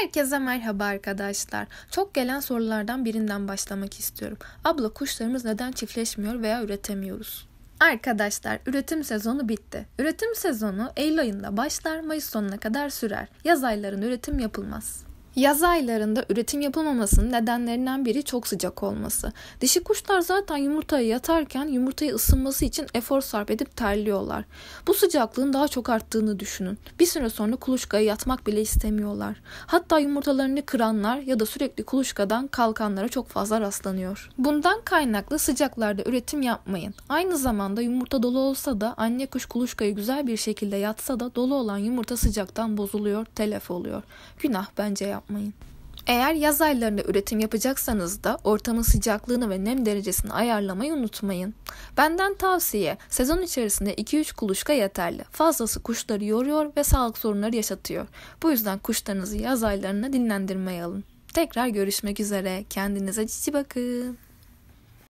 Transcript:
Herkese merhaba arkadaşlar. Çok gelen sorulardan birinden başlamak istiyorum. Abla kuşlarımız neden çiftleşmiyor veya üretemiyoruz? Arkadaşlar üretim sezonu bitti. Üretim sezonu Eylül ayında başlar, Mayıs sonuna kadar sürer. Yaz aylarında üretim yapılmaz. Yaz aylarında üretim yapılmamasının nedenlerinden biri çok sıcak olması. Dişi kuşlar zaten yumurtaya yatarken yumurtayı ısınması için efor sarf edip terliyorlar. Bu sıcaklığın daha çok arttığını düşünün. Bir süre sonra kuluçkaya yatmak bile istemiyorlar. Hatta yumurtalarını kıranlar ya da sürekli kuluçkadan kalkanlara çok fazla rastlanıyor. Bundan kaynaklı sıcaklarda üretim yapmayın. Aynı zamanda yumurta dolu olsa da anne kuş kuluçkayı güzel bir şekilde yatsa da dolu olan yumurta sıcaktan bozuluyor, telef oluyor. Günah bence yapmayın yapmayın. Eğer yaz aylarında üretim yapacaksanız da ortamın sıcaklığını ve nem derecesini ayarlamayı unutmayın. Benden tavsiye sezon içerisinde 2-3 kuluçka yeterli. Fazlası kuşları yoruyor ve sağlık sorunları yaşatıyor. Bu yüzden kuşlarınızı yaz aylarında dinlendirmeye alın. Tekrar görüşmek üzere. Kendinize cici bakın.